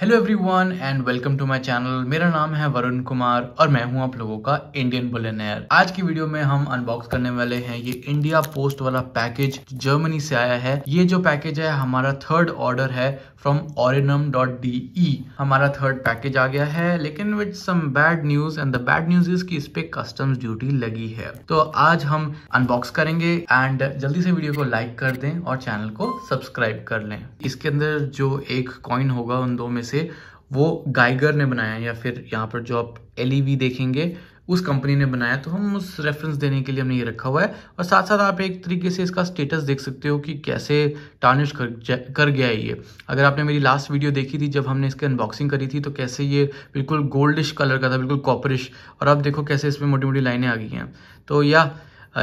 Hello everyone and welcome to my channel मेरा नाम है वरुण कुमार और मैं हूं आप लोगों का इंडियन बुलेनियर आज की वीडियो में हम अनबॉक्स करने वाले हैं ये इंडिया पोस्ट वाला पैकेज जर्मनी से आया है ये जो पैकेज है हमारा थर्ड ऑर्डर है फ्रॉम डॉट ई हमारा थर्ड पैकेज आ गया है लेकिन with some bad news and the bad news is की इस पे कस्टम्स ड्यूटी लगी है तो आज हम अनबॉक्स करेंगे एंड जल्दी से वीडियो को लाइक कर दें और चैनल को सब्सक्राइब कर लें इसके अंदर जो एक कॉइन होगा उन दो में से वो गाइगर ने बनाया या फिर यहाँ पर जो आप एल e देखेंगे उस कंपनी ने बनाया तो हम उस रेफरेंस देने के लिए हमने ये रखा हुआ है और साथ साथ आप एक तरीके से इसका स्टेटस देख सकते हो कि कैसे टार्निश कर कर गया है ये अगर आपने मेरी लास्ट वीडियो देखी थी जब हमने इसकी अनबॉक्सिंग करी थी तो कैसे ये बिल्कुल गोल्डिश कलर का था बिल्कुल कॉपरिश और आप देखो कैसे इसमें मोटी मोटी लाइनें आ गई हैं तो या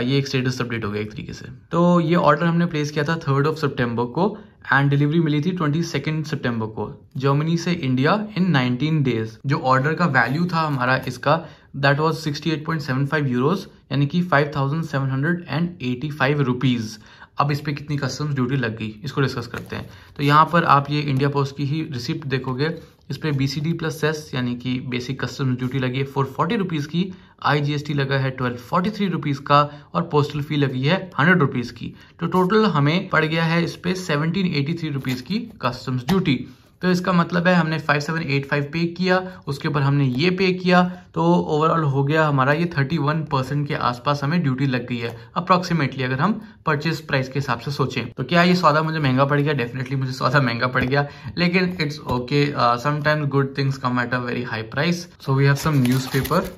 ये एक स्टेटस अपडेट हो गया एक तरीके से तो ये ऑर्डर हमने प्लेस किया था थर्ड ऑफ सेप्टेम्बर को एंड डिलीवरी मिली थी ट्वेंटी सेकेंड सेप्टेम्बर को जर्मनी से इंडिया इन 19 डेज जो ऑर्डर का वैल्यू था हमारा इसका that was sixty eight point seven five euros यानी कि five thousand seven hundred and eighty five rupees अब इस पर कितनी कस्टम्स ड्यूटी लग गई इसको डिस्कस करते हैं तो यहाँ पर आप ये इंडिया पोस्ट की ही रिसिप्ट देखोगे इस पर B C D plus cess यानी कि बेसिक कस्टम्स ड्यूटी लगी है फोर फोर्टी रुपीज़ की आई जी एस टी लगा है ट्वेल्व फोर्टी थ्री रुपीज़ का और पोस्टल फी लगी है हंड्रेड रुपीज़ की तो टोटल हमें पड़ गया है इस पर सेवनटीन एटी थ्री रुपीज़ की कस्टम्स ड्यूटी तो इसका मतलब है हमने 5785 पे किया उसके ऊपर हमने ये पे किया तो ओवरऑल हो गया हमारा ये 31 परसेंट के आसपास हमें ड्यूटी लग गई है अप्रॉक्सीमेटली अगर हम परचेज प्राइस के हिसाब से सोचें तो क्या ये सौदा मुझे महंगा पड़ गया डेफिनेटली मुझे सौदा महंगा पड़ गया लेकिन it's okay sometimes good things come at a very high price so we have some newspaper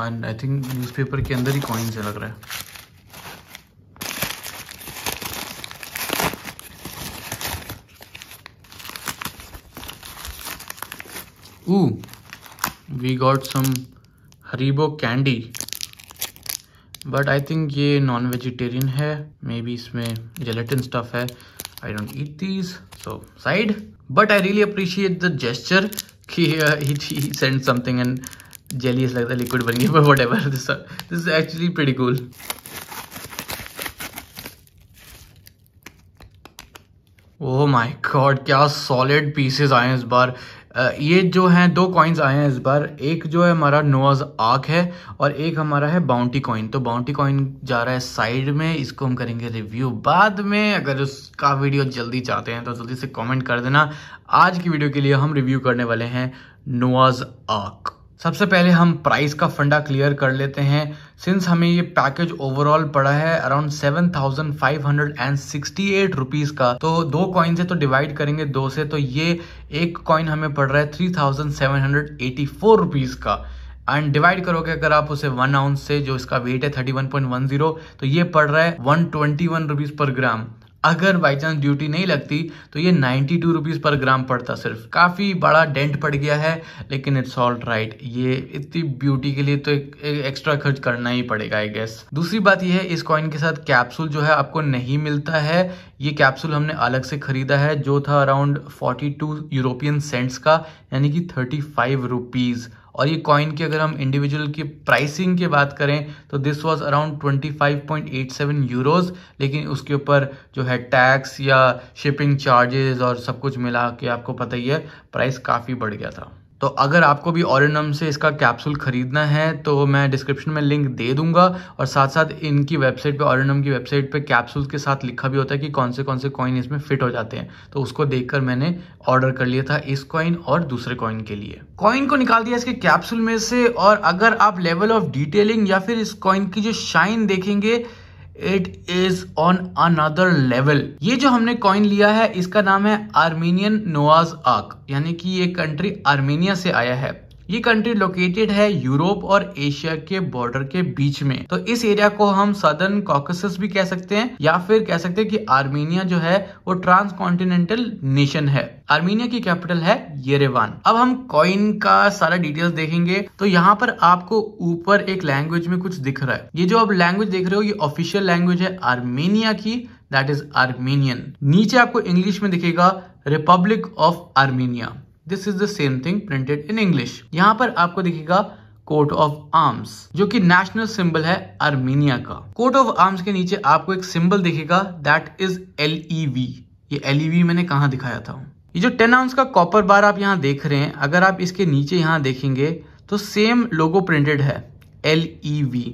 and I think news के अंदर ही कॉइन्स लग रहा है Ooh, we got some Haribo candy. But I think ye non-vegetarian hai Maybe isme gelatin stuff hai I don't eat these, so side. But I really appreciate the gesture ki uh, he, he sent something and jelly is like the liquid ban gaya But whatever, this uh, this is actually pretty cool. Oh my god क्या solid pieces आए इस बार ये जो हैं दो coins आए हैं इस बार एक जो है हमारा नोआज आक है और एक हमारा है बाउंटी कॉइन तो बाउंटी कॉइन जा रहा है साइड में इसको हम करेंगे रिव्यू बाद में अगर उसका वीडियो जल्दी चाहते हैं तो जल्दी से कमेंट कर देना आज की वीडियो के लिए हम रिव्यू करने वाले हैं नोआज आक सबसे पहले हम प्राइस का फंडा क्लियर कर लेते हैं सिंस हमें ये पैकेज ओवरऑल पड़ा है around seven thousand five hundred and sixty eight rupees का तो दो कॉइन से तो डिवाइड करेंगे दो से तो ये एक कॉइन हमें पड़ रहा है three thousand seven hundred eighty four rupees का एंड डिवाइड करोगे अगर आप उसे वन आउंस से जो इसका वेट है thirty one point one zero तो ये पड़ रहा है one twenty one rupees per ग्राम अगर बाई चांस ड्यूटी नहीं लगती तो ये नाइन्टी टू रुपीज़ पर ग्राम पड़ता सिर्फ काफ़ी बड़ा डेंट पड़ गया है लेकिन इट्स ऑल राइट ये इतनी ब्यूटी के लिए तो एक, एक एक्स्ट्रा खर्च करना ही पड़ेगा आई गेस दूसरी बात यह है इस कॉइन के साथ कैप्सूल जो है आपको नहीं मिलता है ये कैप्सूल हमने अलग से खरीदा है जो था around forty two European cents का यानी कि थर्टी फाइव रुपीज़ और ये कॉइन की अगर हम इंडिविजुअल की प्राइसिंग की बात करें तो दिस वाज अराउंड 25.87 यूरोस लेकिन उसके ऊपर जो है टैक्स या शिपिंग चार्जेस और सब कुछ मिला के आपको पता ही है प्राइस काफ़ी बढ़ गया था तो अगर आपको भी औरनम से इसका कैप्सूल ख़रीदना है तो मैं डिस्क्रिप्शन में लिंक दे दूंगा और साथ साथ इनकी वेबसाइट पे औरनम की वेबसाइट पे कैप्सूल के साथ लिखा भी होता है कि कौन से कौन से कॉइन इसमें फिट हो जाते हैं तो उसको देखकर मैंने ऑर्डर कर लिया था इस कॉइन और दूसरे कॉइन के लिए कॉइन को निकाल दिया इसके कैप्सूल में से और अगर आप लेवल ऑफ डिटेलिंग या फिर इस कॉइन की जो शाइन देखेंगे it is on another level ये जो हमने कॉइन लिया है इसका नाम है आर्मीनियन नोआज आक यानी कि ये कंट्री आर्मेनिया से आया है ये कंट्री लोकेटेड है यूरोप और एशिया के बॉर्डर के बीच में तो इस एरिया को हम सदर्न कॉकस भी कह सकते हैं या फिर कह सकते हैं कि आर्मेनिया जो है वो ट्रांस कॉन्टिनेंटल नेशन है आर्मेनिया की कैपिटल है येरेवान अब हम कॉइन का सारा डिटेल्स देखेंगे तो यहाँ पर आपको ऊपर एक लैंग्वेज में कुछ दिख रहा है ये जो आप लैंग्वेज देख रहे हो ये ऑफिशियल लैंग्वेज है आर्मेनिया की दैट इज आर्मेनियन नीचे आपको इंग्लिश में दिखेगा republic of Armenia this is the same thing printed in English यहाँ पर आपको दिखेगा कोट ऑफ आर्म्स जो कि नेशनल सिंबल है आर्मेनिया का कोट ऑफ आर्म्स के नीचे आपको एक सिंबल दिखेगा that is L E V ये एल ई वी मैंने कहा दिखाया था ये जो टेन आउंस का कॉपर बार आप यहाँ देख रहे हैं अगर आप इसके नीचे यहाँ देखेंगे तो सेम लोगो प्रिंटेड है एल ई वी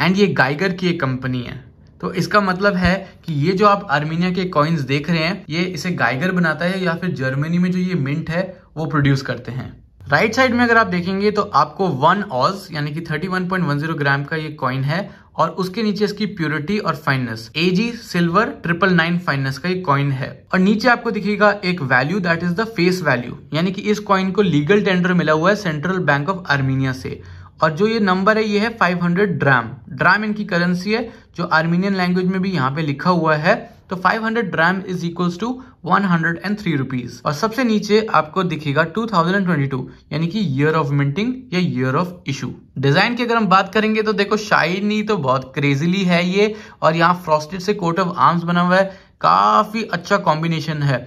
एंड ये गाइगर की एक कंपनी है तो इसका मतलब है कि ये जो आप आर्मेनिया के कॉइन्स देख रहे हैं ये इसे गाइगर बनाता है या फिर जर्मनी में जो ये मिंट है वो प्रोड्यूस करते हैं राइट right साइड में अगर आप देखेंगे तो आपको वन ऑज यानी कि 31.10 ग्राम का ये कॉइन है और उसके नीचे इसकी प्योरिटी और fineness AG silver triple nine fineness का ये कॉइन है और नीचे आपको दिखेगा एक value that is the face value यानी कि इस कॉइन को लीगल टेंडर मिला हुआ है सेंट्रल बैंक ऑफ आर्मीनिया से और जो ये नंबर है ये है 500 ड्राम ड्राम इनकी करेंसी है जो आर्मीनियन लैंग्वेज में भी यहाँ पे लिखा हुआ है तो 500 hundred dram is equal to one hundred and three rupees और सबसे नीचे आपको दिखेगा टू थाउजेंड ट्वेंटी टू यानी कि ईयर ऑफ मिंटिंग या ईयर ऑफ इशू डिजाइन की अगर हम बात करेंगे तो देखो शाइनी तो बहुत क्रेजिली है ये और यहाँ फ्रॉस्टेड से कोट ऑफ आर्म्स बना हुआ है काफी अच्छा कॉम्बिनेशन है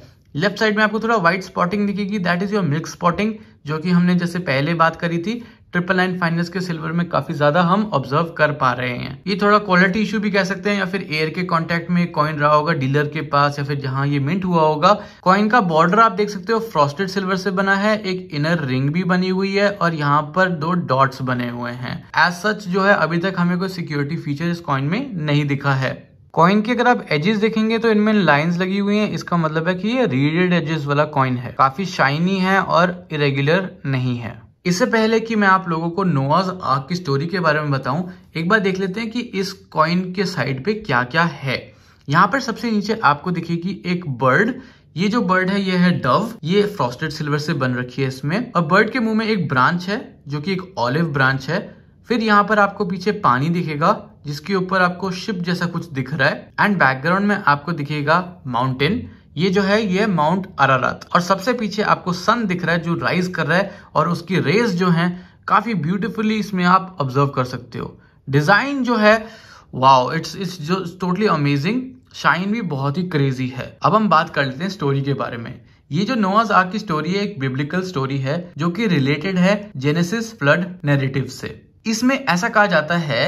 लेफ्ट साइड में आपको थोड़ा व्हाइट स्पॉटिंग दिखेगी that is your milk spotting जो कि हमने जैसे पहले बात करी थी ट्रिपल लाइन फाइनेंस के सिल्वर में काफी ज्यादा हम ऑब्जर्व कर पा रहे हैं ये थोड़ा क्वालिटी इशू भी कह सकते हैं या फिर एयर के कॉन्टेक्ट में कॉइन रहा होगा डीलर के पास या फिर जहां ये मिंट हुआ होगा कॉइन का बॉर्डर आप देख सकते हो फ्रॉस्टेड सिल्वर से बना है एक इनर रिंग भी बनी हुई है और यहाँ पर दो डॉट्स बने हुए हैं एज सच जो है अभी तक हमें कोई सिक्योरिटी फीचर इस कॉइन में नहीं दिखा है कॉइन के अगर आप एजेस देखेंगे तो इनमें लाइंस लगी हुई हैं इसका मतलब है कि ये रीडेड एजेस वाला कॉइन है काफी शाइनी है और इरेगुलर नहीं है इससे पहले कि मैं आप लोगों को नोआज आग की स्टोरी के बारे में बताऊं एक बार देख लेते हैं कि इस कॉइन के साइड पे क्या क्या है यहाँ पर सबसे नीचे आपको दिखेगी एक बर्ड ये जो बर्ड है ये है डव ये फ्रॉस्टेड सिल्वर से बन रखी है इसमें और बर्ड के मुंह में एक ब्रांच है जो कि एक ऑलिव ब्रांच है फिर यहाँ पर आपको पीछे पानी दिखेगा जिसके ऊपर आपको शिप जैसा कुछ दिख रहा है एंड बैकग्राउंड में आपको दिखेगा माउंटेन ये जो है ये माउंट अरारत और सबसे पीछे आपको सन दिख रहा है जो राइज कर रहा है और उसकी रेस जो है काफी ब्यूटिफुली इसमें आप ऑब्जर्व कर सकते हो डिजाइन जो है वाओ इट्स इट्स जो टोटली अमेजिंग शाइन भी बहुत ही क्रेजी है अब हम बात कर लेते हैं स्टोरी के बारे में ये जो नोवाज आर्क की स्टोरी है एक बिब्लिकल स्टोरी है जो कि रिलेटेड है जेनेसिस फ्लड नेरेटिव से इसमें ऐसा कहा जाता है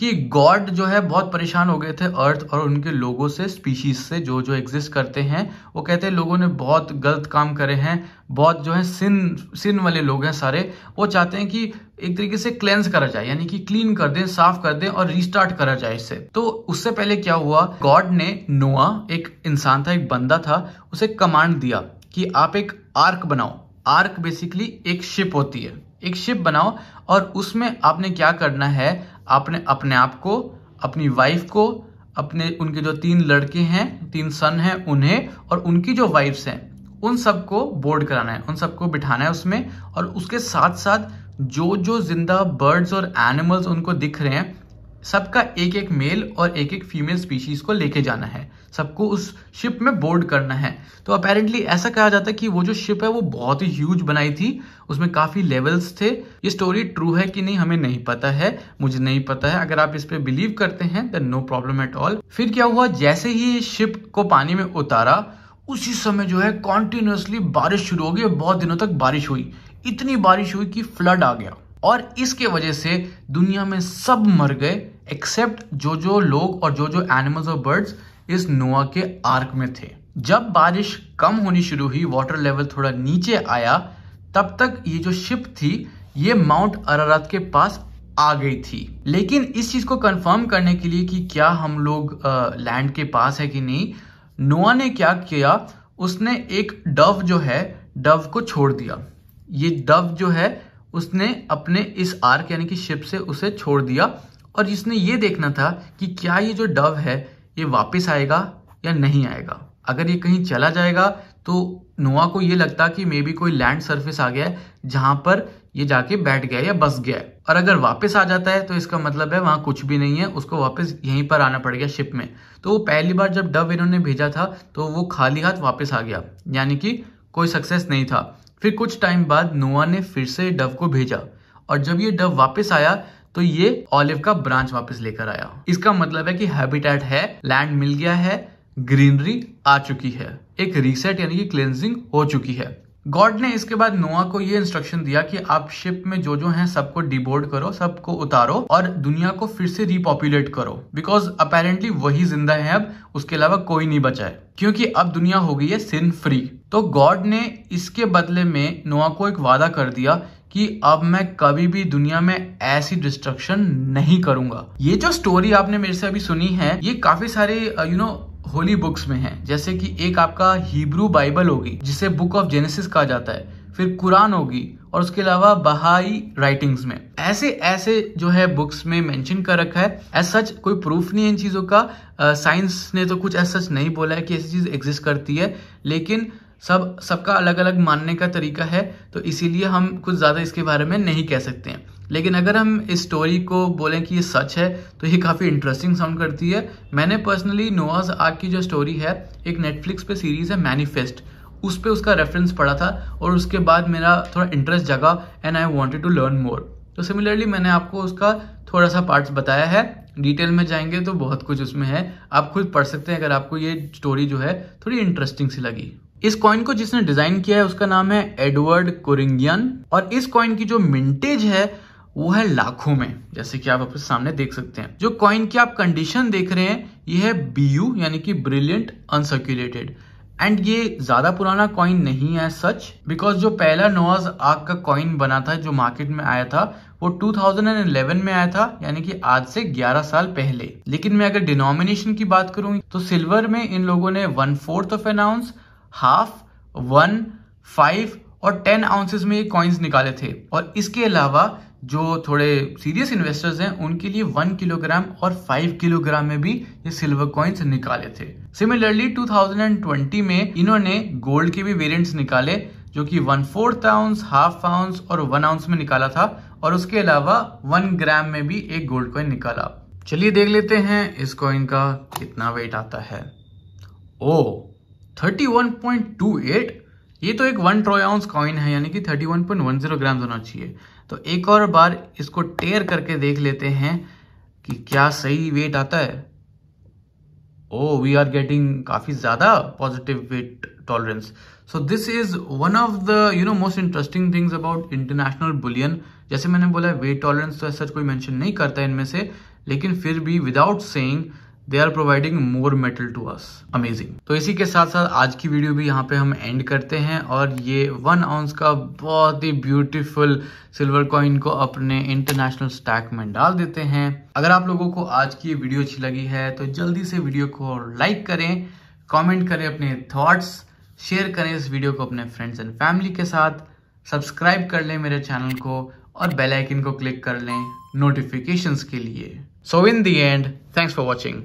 कि गॉड जो है बहुत परेशान हो गए थे अर्थ और उनके लोगों से स्पीशीज से जो जो एग्जिस्ट करते हैं वो कहते हैं लोगों ने बहुत गलत काम करे हैं बहुत जो है सिन सिन वाले लोग हैं सारे वो चाहते हैं कि एक तरीके से क्लेंस करा जाए यानी कि क्लीन कर दें साफ कर दें और रिस्टार्ट करा जाए इससे तो उससे पहले क्या हुआ गॉड ने नोआ एक इंसान था एक बंदा था उसे कमांड दिया कि आप एक आर्क बनाओ आर्क बेसिकली एक शिप होती है एक शिप बनाओ और उसमें आपने क्या करना है आपने अपने आप को अपनी वाइफ को अपने उनके जो तीन लड़के हैं तीन सन हैं उन्हें और उनकी जो वाइफ्स हैं उन सबको बोर्ड कराना है उन सबको बिठाना है उसमें और उसके साथ साथ जो जो जिंदा बर्ड्स और एनिमल्स उनको दिख रहे हैं सबका एक एक मेल और एक एक फीमेल स्पीशीज को लेके जाना है सबको उस शिप में बोर्ड करना है तो अपेरेंटली ऐसा कहा जाता है कि वो जो शिप है वो बहुत ही ह्यूज बनाई थी उसमें काफ़ी लेवल्स थे ये स्टोरी ट्रू है कि नहीं हमें नहीं पता है मुझे नहीं पता है अगर आप इस पर बिलीव करते हैं then no problem at all फिर क्या हुआ जैसे ही शिप को पानी में उतारा उसी समय जो है कॉन्टिन्यूसली बारिश शुरू हो गई और बहुत दिनों तक बारिश हुई इतनी बारिश हुई कि फ्लड आ गया और इसके वजह से दुनिया में सब मर गए एक्सेप्ट जो जो लोग और जो जो एनिमल्स और बर्ड्स इस नोआ के आर्क में थे जब बारिश कम होनी शुरू हुई वाटर लेवल थोड़ा नीचे आया तब तक ये जो शिप थी ये माउंट अरारत के पास आ गई थी लेकिन इस चीज को कंफर्म करने के लिए कि क्या हम लोग लैंड के पास है कि नहीं नोआ ने क्या किया उसने एक डव जो है डव को छोड़ दिया ये डव जो है उसने अपने इस आर्क यानी कि शिप से उसे छोड़ दिया और इसने ये देखना था कि क्या ये जो डव है ये वापस आएगा या नहीं आएगा अगर ये कहीं चला जाएगा तो नोआ को ये लगता कि मे बी कोई लैंड सरफेस आ गया है जहां पर ये जाके बैठ गया या बस गया है और अगर वापस आ जाता है तो इसका मतलब है वहां कुछ भी नहीं है उसको वापस यहीं पर आना पड़ गया शिप में तो वो पहली बार जब डब इन्होंने भेजा था तो वो खाली हाथ वापस आ गया यानी कि कोई सक्सेस नहीं था फिर कुछ टाइम बाद नोआ ने फिर से डव को भेजा और जब ये डव वापस आया तो ये ऑलिव का ब्रांच वापस लेकर आया इसका मतलब है कि हैबिटेट है लैंड मिल गया है ग्रीनरी आ चुकी है एक रीसेट यानी कि क्लेंजिंग हो चुकी है गॉड ने इसके बाद नोआ को ये इंस्ट्रक्शन दिया कि आप शिप में जो जो हैं सबको डिबोर्ड करो सबको उतारो और दुनिया को फिर से रिपॉपुलेट करो बिकॉज अपेरेंटली वही जिंदा है अब उसके अलावा कोई नहीं बचा है क्योंकि अब दुनिया हो गई है सिन फ्री तो गॉड ने इसके बदले में नोआ को एक वादा कर दिया कि अब मैं कभी भी दुनिया में ऐसी डिस्ट्रक्शन नहीं करूंगा ये जो स्टोरी आपने मेरे से अभी सुनी है ये काफी सारे यू नो होली बुक्स में है जैसे कि एक आपका हिब्रू बाइबल होगी जिसे बुक ऑफ जेनेसिस कहा जाता है फिर कुरान होगी और उसके अलावा बहाई राइटिंग्स में ऐसे ऐसे जो है बुक्स में मेंशन कर रखा है एज सच कोई प्रूफ नहीं है इन चीज़ों का साइंस uh, ने तो कुछ एज सच नहीं बोला है कि ऐसी चीज़ एग्जिस्ट करती है लेकिन सब सबका अलग अलग मानने का तरीका है तो इसीलिए हम कुछ ज़्यादा इसके बारे में नहीं कह सकते हैं लेकिन अगर हम इस स्टोरी को बोलें कि ये सच है तो ये काफ़ी इंटरेस्टिंग साउंड करती है मैंने पर्सनली नोआज आग की जो स्टोरी है एक नेटफ्लिक्स पे सीरीज़ है मैनिफेस्ट उस पर उसका रेफरेंस पड़ा था और उसके बाद मेरा थोड़ा इंटरेस्ट जगा and I wanted to learn more तो सिमिलरली मैंने आपको उसका थोड़ा सा पार्ट्स बताया है डिटेल में जाएंगे तो बहुत कुछ उसमें है आप खुद पढ़ सकते हैं अगर आपको ये स्टोरी जो है थोड़ी इंटरेस्टिंग सी लगी इस कॉइन को जिसने डिजाइन किया है उसका नाम है एडवर्ड कोरिंगियन और इस कॉइन की जो मिंटेज है वो है लाखों में जैसे कि आप अपने सामने देख सकते हैं जो कॉइन की आप कंडीशन देख रहे हैं ये है बी यू यानी कि ब्रिलियंट अनसर्क्यूलेटेड एंड ये ज्यादा पुराना कॉइन नहीं है सच बिकॉज जो पहला नोआज आग का कॉइन बना था जो मार्केट में आया था वो 2011 में आया था यानी कि आज से 11 साल पहले लेकिन मैं अगर डिनोमिनेशन की बात करूं तो सिल्वर में इन लोगों ने one fourth of an ounce half one five और टेन आउंसेस में ये कॉइन्स निकाले थे और इसके अलावा जो थोड़े सीरियस इन्वेस्टर्स हैं उनके लिए वन किलोग्राम और फाइव किलोग्राम में भी ये सिल्वर कॉइन्स निकाले थे सिमिलरली 2020 में इन्होंने गोल्ड के भी वेरिएंट्स निकाले जो कि one fourth ounce half ounce और वन आउंस में निकाला था और उसके अलावा वन ग्राम में भी एक गोल्ड कॉइन निकाला चलिए देख लेते हैं इस कॉइन का कितना वेट आता है ओ oh, 31.28 ये तो एक वन ट्रोय आउंस कॉइन है यानी कि 31.10 ग्राम होना चाहिए तो एक और बार इसको टेयर करके देख लेते हैं कि क्या सही वेट आता है ओ वी आर गेटिंग काफ़ी ज़्यादा positive weight tolerance so this is one of the you know most interesting things about international bullion जैसे मैंने बोला वेट टॉलरेंस तो ऐसा कोई मेंशन नहीं करता इनमें से लेकिन फिर भी without saying they are providing more metal to us amazing तो इसी के साथ साथ आज की वीडियो भी यहाँ पे हम एंड करते हैं और ये वन आउंस का बहुत ही ब्यूटीफुल सिल्वर कॉइन को अपने इंटरनेशनल स्टैक में डाल देते हैं अगर आप लोगों को आज की वीडियो अच्छी लगी है तो जल्दी से वीडियो को लाइक करें कॉमेंट करें अपने थॉट्स शेयर करें इस वीडियो को अपने फ्रेंड्स एंड फैमिली के साथ सब्सक्राइब कर लें मेरे चैनल को और बेल आइकन को क्लिक कर लें नोटिफिकेशंस के लिए so in the end thanks for watching